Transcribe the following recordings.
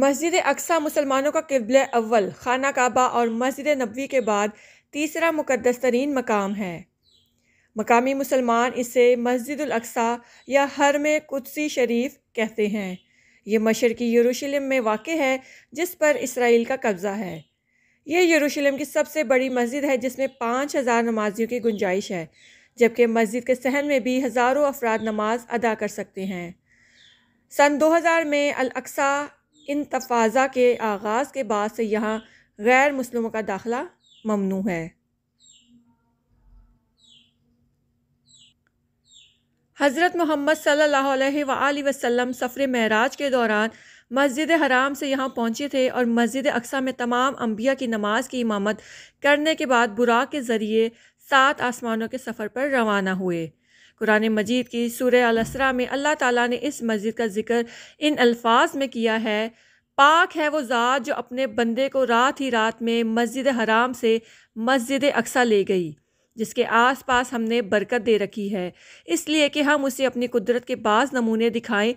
मस्जिद अक्सा मुसलमानों का किबल अव्वल खाना काबा और मस्जिद नबी के बाद तीसरा मुकदस तरीन मकाम है मकामी मुसलमान इसे मस्जिद अक्सा या हर में कुदसी शरीफ कहते हैं ये मशरक़ी यरूशलेम में वाक़ है जिस पर इसराइल का कब्ज़ा है यह यरूशलेम की सबसे बड़ी मस्जिद है जिसमें पाँच हज़ार नमाजियों की गुंजाइश है जबकि मस्जिद के सहन में भी हज़ारों अफराद नमाज अदा कर सकते हैं सन 2000 में अक्सा इन तफाजा के आगाज़ के बाद से यहाँ गैर मुस्लिमों का दाखला ममनू है हज़रत मोहम्मद सल्लल्लाहु अलैहि वसल्लम सफ़र महराज के दौरान मस्जिद हराम से यहाँ पहुँचे थे और मस्जिद अक्सा में तमाम अम्बिया की नमाज की इमामत करने के बाद बुरा के ज़रिए सात आसमानों के सफ़र पर रवाना हुए कुरान मजीद की सूर अलसरा में अल्लाह ताला ने इस मस्जिद का ज़िक्र इन अल्फाज में किया है पाक है वो ज़ात जो अपने बंदे को रात ही रात में मस्जिद हराम से मस्जिद अक्सा ले गई जिसके आसपास हमने बरकत दे रखी है इसलिए कि हम उसे अपनी कुदरत के बाज नमूने दिखाएं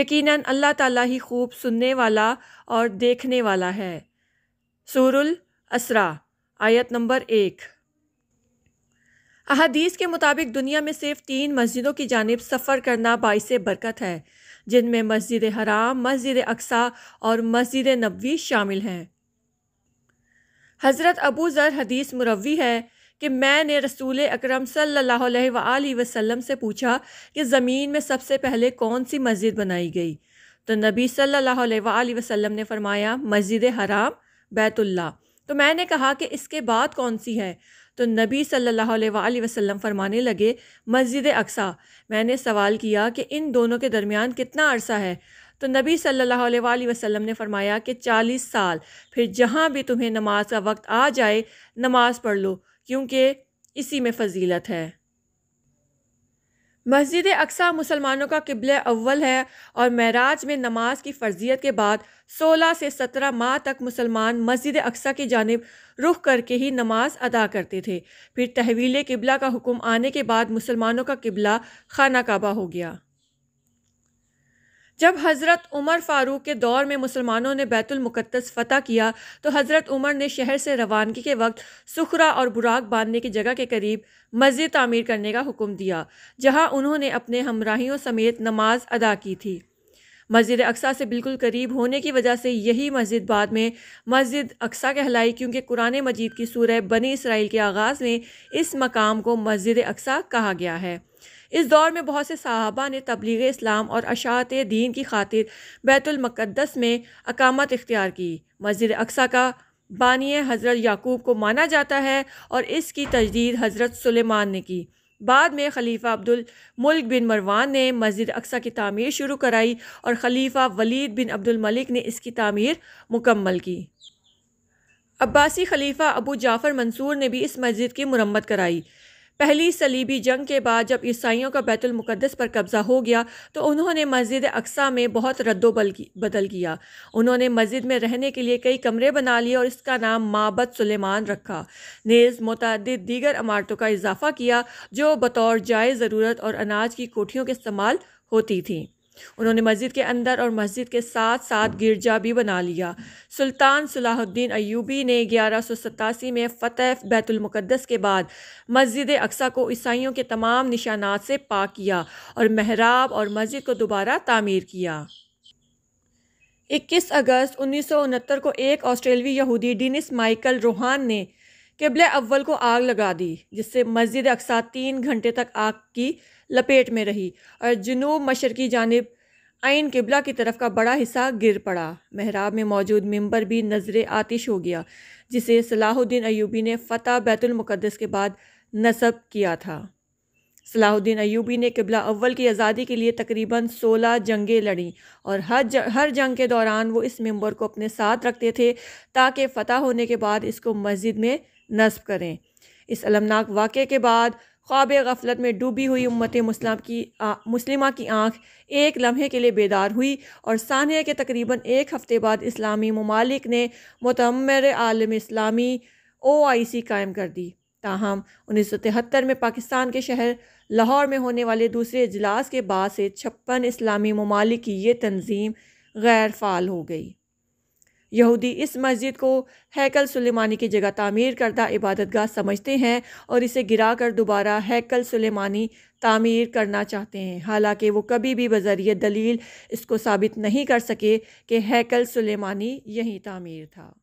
यकीनन अल्लाह ताला ही खूब सुनने वाला और देखने वाला है सूरुल असरा आयत नंबर एक अहदीस के मुताबिक दुनिया में सिर्फ तीन मस्जिदों की जानब सफ़र करना बाईस बरकत है जिनमें मस्जिद हराम मस्जिद अक्सा और मस्जिद नबी शामिल हैं हज़रत अबू ज़र हदीस मुरवी है कि मैंने रसूल अक्रम सम से पूछा कि ज़मीन में सबसे पहले कौन सी मस्जिद बनाई गई तो नबी सल्ला वसम ने फ़रमाया मस्जिद हराम बैतुल्ला तो मैंने कहा कि इसके बाद कौन सी है तो नबी सल्लल्लाहु अलैहि वसल्लम फरमाने लगे मस्जिद अक्सा मैंने सवाल किया कि इन दोनों के दरमियान कितना अरसा है तो नबी सल्लल्लाहु अलैहि वसल्लम ने फरमाया कि चालीस साल फिर जहाँ भी तुम्हें नमाज का वक्त आ जाए नमाज पढ़ लो क्योंकि इसी में फजीलत है मस्जिद अक्सा मुसलमानों का किबल अव्वल है और महराज में नमाज की फर्जियत के बाद 16 से 17 माह तक मुसलमान मस्जिद अक्सा की जानब रुख करके ही नमाज अदा करते थे फिर तहवील किबला का हुक्म आने के बाद मुसलमानों का किबला खाना काबा हो गया जब हज़रत उमर फ़ारूक के दौर में मुसलमानों ने बैतुलमक़दस फ़तह किया तो हज़रत उमर ने शहर से रवानगी के वक्त सुखरा और बुराक बांधने की जगह के करीब मस्जिद तामीर करने का हुक्म दिया जहाँ उन्होंने अपने हमराहियों समेत नमाज अदा की थी मस्जिद अक्सा से बिल्कुल करीब होने की वजह से यही मस्जिद बाद में मस्जिद अक्सा कहलाई क्योंकि कुरान मजीद की सूरह बनी इसराइल के आगाज़ में इस मकाम को मस्जिद अक्सा कहा गया है इस दौर में बहुत से साहबा ने तबलीग इस्लाम और अशात दीन की खातिर बैतुलमक़दस में अकामत इख्तियार की मस्जिद अक्सा का बानिय हज़रत याकूब को माना जाता है और इसकी तजदीद हज़रत सुलेमान ने की बाद में खलीफा अब्दुल मुल्क बिन मरवान ने मस्जिद अक्सा की तमीर शुरू कराई और खलीफा वलीद बिन अब्दुल मलिक ने इसकी तमीर मुकम्मल की अब्बासी खलीफा अबू जाफ़र मंसूर ने भी इस मस्जिद की मरम्मत कराई पहली सलीबी जंग के बाद जब ईसाइयों का बैतुल मुकद्दस पर कब्ज़ा हो गया तो उन्होंने मस्जिद अक्सा में बहुत रद्दोबल बदल किया उन्होंने मस्जिद में रहने के लिए कई कमरे बना लिए और इसका नाम माबद सुलेमान रखा नेज़ मुतद दीगर इमारतों का इजाफा किया जो बतौर जाए ज़रूरत और अनाज की कोठियों के इस्तेमाल होती थी उन्होंने मस्जिद के अंदर और मस्जिद के साथ साथ गिरजा भी बना लिया सुल्तान सलाहुद्दीन अयूबी ने ग्यारह सौ सतासी में फतेह बैतुलमक़दस के बाद मस्जिद अक्सा को ईसाइयों के तमाम निशानात से पाक किया और महराब और मस्जिद को दोबारा तामीर किया 21 अगस्त उन्नीस को एक ऑस्ट्रेलवी यहूदी डिनिस माइकल रोहान ने किबले अव्वल को आग लगा दी जिससे मस्जिद अक्सा तीन घंटे तक आग की लपेट में रही और जनूब मशरकी जानब आइन किबला की तरफ का बड़ा हिस्सा गिर पड़ा महराब में मौजूद मंबर भी नजर आतिश हो गया जिसे सलाहुद्दीन अयूबी ने फ़तह बैतुलमक़दस के बाद नसब किया था सलाहुद्दीन अयूबी ने किबला अव्वल की आज़ादी के लिए तकरीबन सोलह जंगें लड़ी और हर ज, हर जंग के दौरान वो इस मंबर को अपने साथ रखते थे ताकि फ़तह होने के बाद इसको मस्जिद में नस्ब करें इस अलमनाक वाक़े के बाद ख्वाब गफलत में डूबी हुई उम्मत मुस्लिम की मुस्लिमा की आंख एक लम्हे के लिए बेदार हुई और सानिया के तकरीबन एक हफ़्ते बाद इस्लामी ममालिक ने मतमर आलम इस्लामी ओ आई सी कायम कर दी ताहम उन्नीस सौ तिहत्तर में पाकिस्तान के शहर लाहौर में होने वाले दूसरे इजलास के बाद से छप्पन इस्लामी ममालिक की ये तंजीम गैर फाल हो गई यहूदी इस मस्जिद को हैकल सुलेमानी की जगह तामीर करदा इबादत गाह समझते हैं और इसे गिरा कर दोबारा हैकल सुलेमानी तामीर करना चाहते हैं हालांकि वो कभी भी बजरिए दलील इसको साबित नहीं कर सके कि हैकल सुलेमानी यहीं तामीर था